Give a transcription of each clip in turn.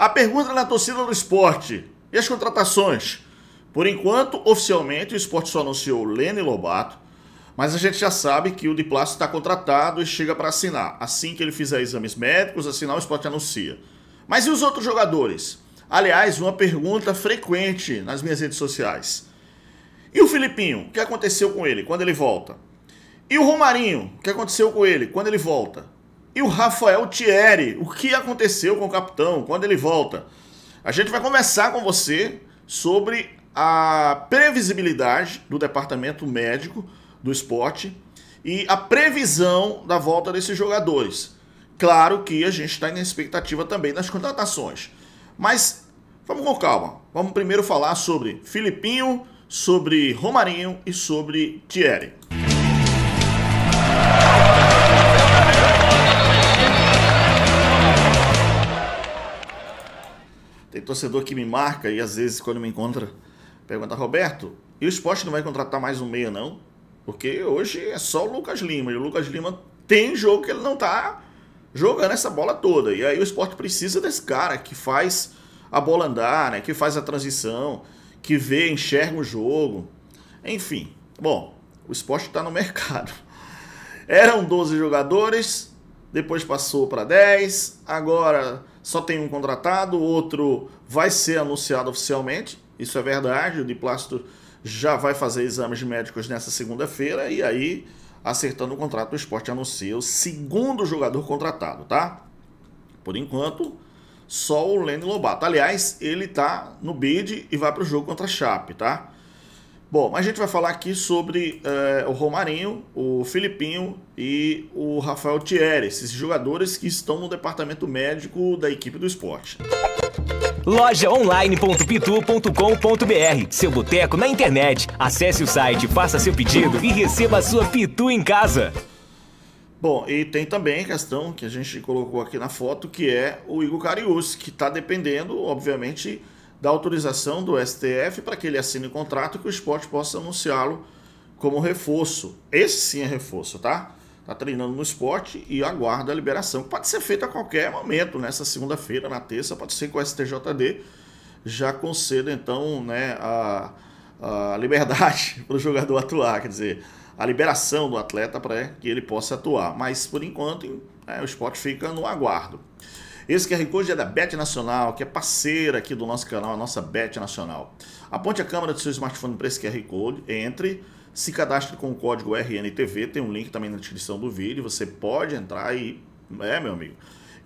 A pergunta na torcida do esporte. E as contratações? Por enquanto, oficialmente, o esporte só anunciou Lene Lobato, mas a gente já sabe que o Diplácio está contratado e chega para assinar. Assim que ele fizer exames médicos, assinar o esporte anuncia. Mas e os outros jogadores? Aliás, uma pergunta frequente nas minhas redes sociais. E o Filipinho? O que aconteceu com ele quando ele volta? E o Romarinho? O que aconteceu com ele quando ele volta? e o Rafael Thierry. O que aconteceu com o capitão? Quando ele volta? A gente vai conversar com você sobre a previsibilidade do departamento médico do esporte e a previsão da volta desses jogadores. Claro que a gente está em expectativa também das contratações. Mas vamos com calma. Vamos primeiro falar sobre Filipinho, sobre Romarinho e sobre Thierry. Tem torcedor que me marca e às vezes quando me encontra pergunta, Roberto, e o esporte não vai contratar mais um meia, não? Porque hoje é só o Lucas Lima. E o Lucas Lima tem jogo que ele não tá jogando essa bola toda. E aí o esporte precisa desse cara que faz a bola andar, né? Que faz a transição, que vê, enxerga o jogo. Enfim, bom, o esporte está no mercado. Eram 12 jogadores, depois passou para 10, agora só tem um contratado, outro vai ser anunciado oficialmente, isso é verdade, o Diplasto já vai fazer exames médicos nessa segunda-feira e aí, acertando o contrato, o esporte anuncia o segundo jogador contratado, tá? Por enquanto, só o Lenny Lobato. Aliás, ele tá no bid e vai pro jogo contra a Chape, tá? Bom, a gente vai falar aqui sobre é, o Romarinho, o Filipinho e o Rafael Thierry, esses jogadores que estão no departamento médico da equipe do esporte. Lojaonline.pitu.com.br Seu boteco na internet. Acesse o site, faça seu pedido e receba a sua Pitu em casa. Bom, e tem também a questão que a gente colocou aqui na foto, que é o Igor Carius, que está dependendo, obviamente, da autorização do STF para que ele assine o contrato e que o esporte possa anunciá-lo como reforço. Esse sim é reforço, tá? Tá treinando no esporte e aguarda a liberação. Pode ser feita a qualquer momento, nessa né? segunda-feira, na terça, pode ser que o STJD já conceda, então, né, a, a liberdade para o jogador atuar, quer dizer, a liberação do atleta para que ele possa atuar. Mas, por enquanto, é, o esporte fica no aguardo. Esse QR Code é da Bet Nacional, que é parceira aqui do nosso canal, a nossa Bet Nacional. Aponte a câmera do seu smartphone para esse QR Code, entre, se cadastre com o código RNTV, tem um link também na descrição do vídeo, você pode entrar e... É, meu amigo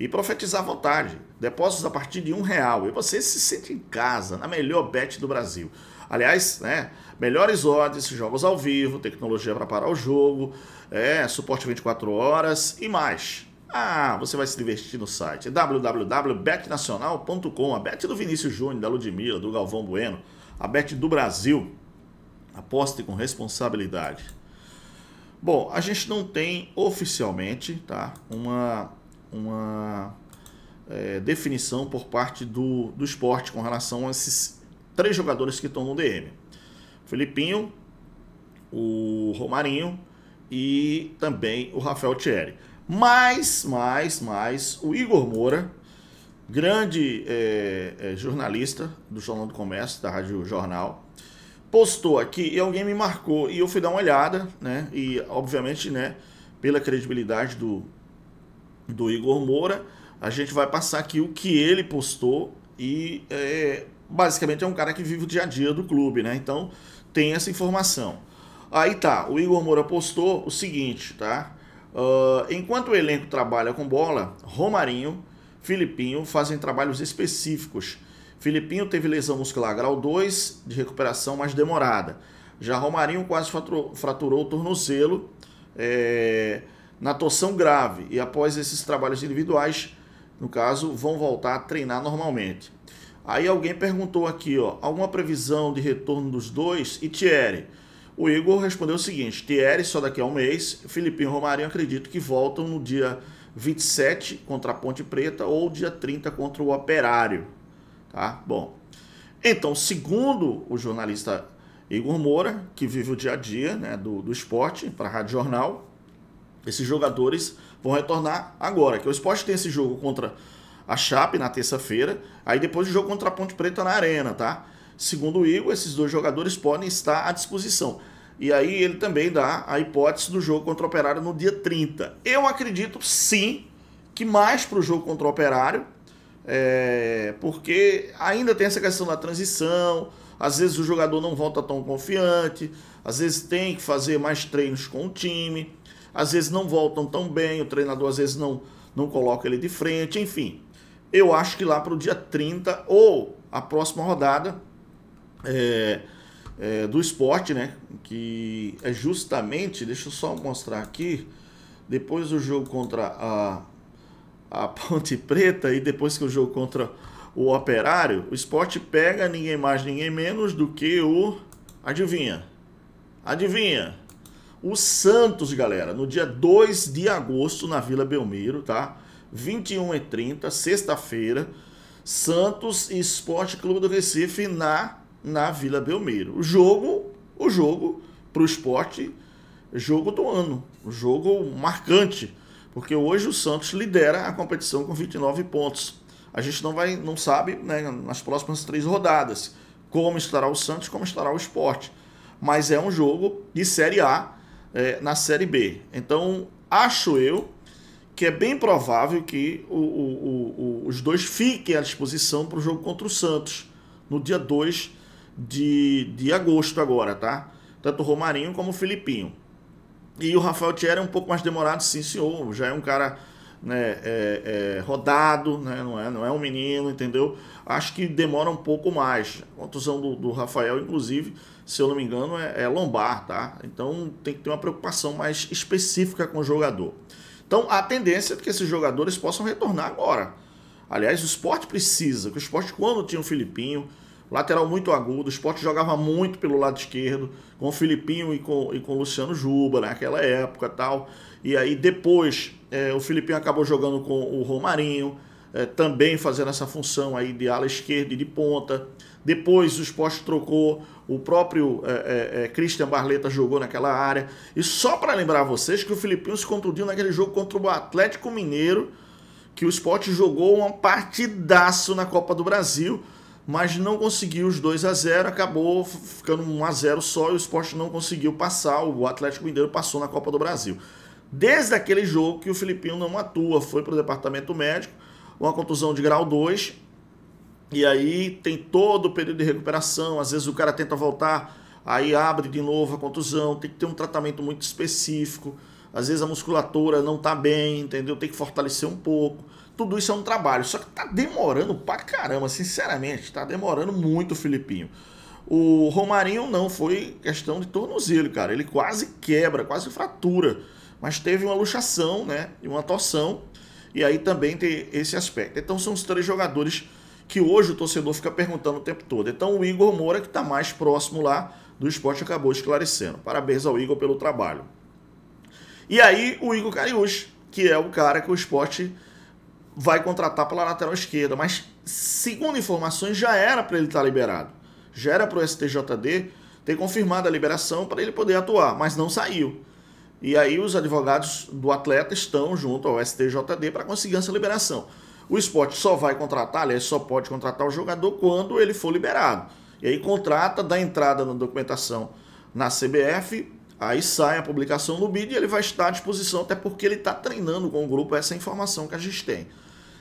e profetizar à vontade. Depósitos a partir de um real. E você se sente em casa, na melhor bet do Brasil. Aliás, né? Melhores odds, jogos ao vivo, tecnologia para parar o jogo, é, suporte 24 horas e mais. Ah, você vai se divertir no site www.betnacional.com, a bet do Vinícius Júnior, da Ludmilla, do Galvão Bueno, a bet do Brasil. Aposte com responsabilidade. Bom, a gente não tem oficialmente tá, uma, uma é, definição por parte do, do esporte com relação a esses três jogadores que estão no DM. Felipinho, o Romarinho e também o Rafael Thierry mais mais mais o Igor Moura, grande é, é, jornalista do Jornal do Comércio, da Rádio Jornal, postou aqui e alguém me marcou e eu fui dar uma olhada, né? E obviamente, né, pela credibilidade do, do Igor Moura, a gente vai passar aqui o que ele postou e é, basicamente é um cara que vive o dia a dia do clube, né? Então tem essa informação. Aí tá, o Igor Moura postou o seguinte, tá? Ah, enquanto o elenco trabalha com bola, Romarinho, Filipinho fazem trabalhos específicos. Filipinho teve lesão muscular grau 2 de recuperação mais demorada. Já Romarinho quase fraturou, fraturou o tornozelo é, na torção grave e após esses trabalhos individuais, no caso, vão voltar a treinar normalmente. Aí alguém perguntou aqui, ó, alguma previsão de retorno dos dois? E Thierry, o Igor respondeu o seguinte: Thierry só daqui a um mês, Filipinho e Romarinho acredito que voltam no dia 27 contra a Ponte Preta ou dia 30 contra o Operário. Tá? Bom. Então, segundo o jornalista Igor Moura, que vive o dia a dia né, do, do esporte para a Rádio Jornal, esses jogadores vão retornar agora. Que o esporte tem esse jogo contra a Chape na terça-feira, aí depois o jogo contra a Ponte Preta na Arena, tá? Segundo o Igor, esses dois jogadores podem estar à disposição. E aí ele também dá a hipótese do jogo contra o Operário no dia 30. Eu acredito sim que mais para o jogo contra o Operário, é, porque ainda tem essa questão da transição, às vezes o jogador não volta tão confiante, às vezes tem que fazer mais treinos com o time, às vezes não voltam tão bem, o treinador às vezes não, não coloca ele de frente, enfim. Eu acho que lá para o dia 30 ou a próxima rodada é, é, do esporte, né? Que é justamente, deixa eu só mostrar aqui, depois do jogo contra a, a Ponte Preta e depois que o jogo contra o Operário, o esporte pega ninguém mais, ninguém menos do que o. Adivinha? Adivinha? O Santos, galera, no dia 2 de agosto na Vila Belmiro, tá? 21h30, sexta-feira. Santos e Esporte Clube do Recife na na Vila Belmiro. O jogo, o jogo para o esporte, jogo do ano, jogo marcante, porque hoje o Santos lidera a competição com 29 pontos. A gente não vai, não sabe, né, nas próximas três rodadas como estará o Santos, como estará o esporte. Mas é um jogo de Série A é, na Série B. Então, acho eu que é bem provável que o, o, o, os dois fiquem à disposição para o jogo contra o Santos, no dia 2 de, de agosto agora, tá? Tanto o Romarinho como o Filipinho. E o Rafael Thierry é um pouco mais demorado, sim senhor, já é um cara né, é, é, rodado, né, não, é, não é um menino, entendeu? Acho que demora um pouco mais. A contusão do, do Rafael, inclusive, se eu não me engano, é, é, lombar, tá? Então tem que ter uma preocupação mais específica com o jogador. Então a tendência é que esses jogadores possam retornar agora. Aliás, o esporte precisa, que o esporte, quando tinha o Filipinho, Lateral muito agudo, o Sport jogava muito pelo lado esquerdo, com o Filipinho e com, e com o Luciano Juba naquela né, época tal. E aí depois é, o Filipinho acabou jogando com o Romarinho, é, também fazendo essa função aí de ala esquerda e de ponta. Depois o Sport trocou, o próprio é, é, é Christian Barleta jogou naquela área. E só para lembrar vocês que o Filipinho se contundiu naquele jogo contra o Atlético Mineiro, que o Sport jogou um partidaço na Copa do Brasil mas não conseguiu os 2 a 0 acabou ficando 1 a 0 só e o esporte não conseguiu passar, o Atlético Mineiro passou na Copa do Brasil. Desde aquele jogo que o Filipinho não atua, foi para o departamento médico, uma contusão de grau 2, e aí tem todo o período de recuperação, às vezes o cara tenta voltar, aí abre de novo a contusão, tem que ter um tratamento muito específico, às vezes a musculatura não está bem, entendeu? Tem que fortalecer um pouco. Tudo isso é um trabalho, só que tá demorando pra caramba, sinceramente, tá demorando muito o Filipinho. O Romarinho não, foi questão de tornozelo, cara. Ele quase quebra, quase fratura, mas teve uma luxação, né? E uma torção. E aí também tem esse aspecto. Então são os três jogadores que hoje o torcedor fica perguntando o tempo todo. Então o Igor Moura, que está mais próximo lá do esporte, acabou esclarecendo. Parabéns ao Igor pelo trabalho. E aí o Igor Cariús, que é o cara que o esporte vai contratar pela lateral esquerda. Mas, segundo informações, já era para ele estar tá liberado. Já era para o STJD ter confirmado a liberação para ele poder atuar, mas não saiu. E aí os advogados do atleta estão junto ao STJD para conseguir essa liberação. O esporte só vai contratar, aliás, só pode contratar o jogador quando ele for liberado. E aí contrata, dá entrada na documentação na CBF, Aí sai a publicação no BID e ele vai estar à disposição, até porque ele está treinando com o grupo essa informação que a gente tem.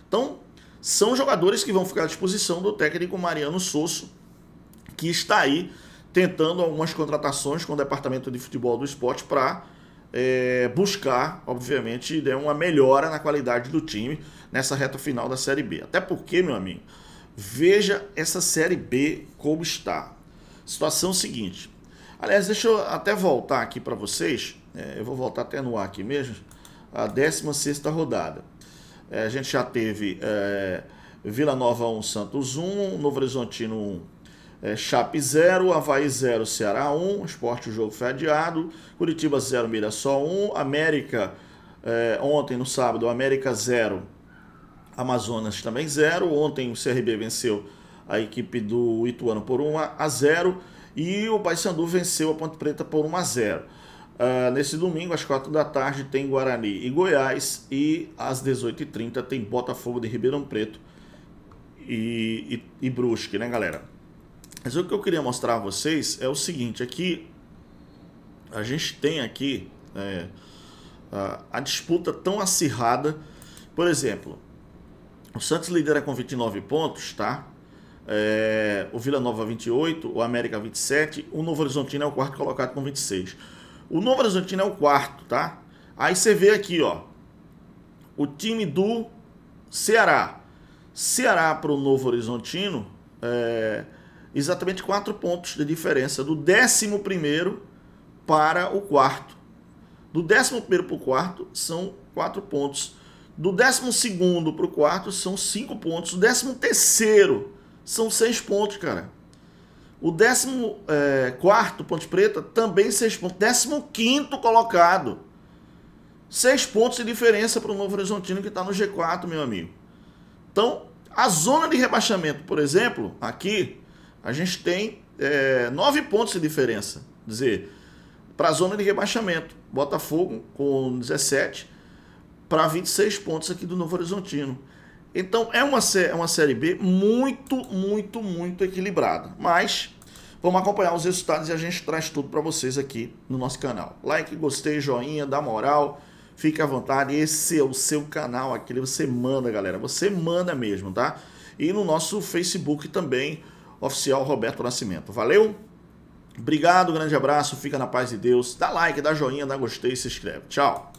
Então, são jogadores que vão ficar à disposição do técnico Mariano Sosso, que está aí tentando algumas contratações com o departamento de futebol do esporte para é, buscar, obviamente, né, uma melhora na qualidade do time nessa reta final da Série B. Até porque, meu amigo, veja essa Série B como está. Situação é seguinte: Aliás, deixa eu até voltar aqui para vocês. É, eu vou voltar até no ar aqui mesmo. A 16 rodada. É, a gente já teve é, Vila Nova 1, Santos 1, Novo Horizontino 1. É, Chape 0, Havaí 0, Ceará 1, Esporte o jogo foi adiado, Curitiba 0, Mirassol 1, América é, ontem no sábado, América 0, Amazonas também 0, ontem o CRB venceu a equipe do Ituano por 1 a 0 e o Paysandu venceu a Ponte Preta por 1 a 0. Uh, ah, nesse domingo, às 4 da tarde, tem Guarani e Goiás. E às 18h30 tem Botafogo de Ribeirão Preto e, e, e Brusque, né, galera? Mas o que eu queria mostrar a vocês é o seguinte: aqui é a gente tem aqui é, a, a disputa tão acirrada. Por exemplo, o Santos lidera com 29 pontos, tá? é, o Vila Nova 28, o América 27, o Novo Horizontino é o quarto colocado com 26. O Novo Horizontino é o quarto, tá? Aí você vê aqui, ó, o time do Ceará. Ceará para o Novo Horizontino, é, exatamente quatro pontos de diferença, do 11 para o quarto. Do 11 para o quarto são quatro pontos. Do 12 para o quarto são cinco pontos. Do 13 são seis pontos, cara. O décimo é, quarto, Ponte Preta, também seis pontos. Décimo quinto colocado. Seis pontos de diferença para o Novo Horizontino que está no G4, meu amigo. Então, a zona de rebaixamento, por exemplo, aqui, a gente tem é, nove pontos de diferença. Quer dizer, para a zona de rebaixamento. Botafogo com 17 para 26 pontos aqui do Novo Horizontino. Então é uma, é uma Série B muito, muito, muito equilibrada. Mas vamos acompanhar os resultados e a gente traz tudo para vocês aqui no nosso canal. Like, gostei, joinha, dá moral, fique à vontade. Esse é o seu canal aqui, você manda, galera. Você manda mesmo, tá? E no nosso Facebook também, oficial Roberto Nascimento. Valeu? Obrigado, grande abraço, fica na paz de Deus. Dá like, dá joinha, dá gostei, se inscreve. Tchau.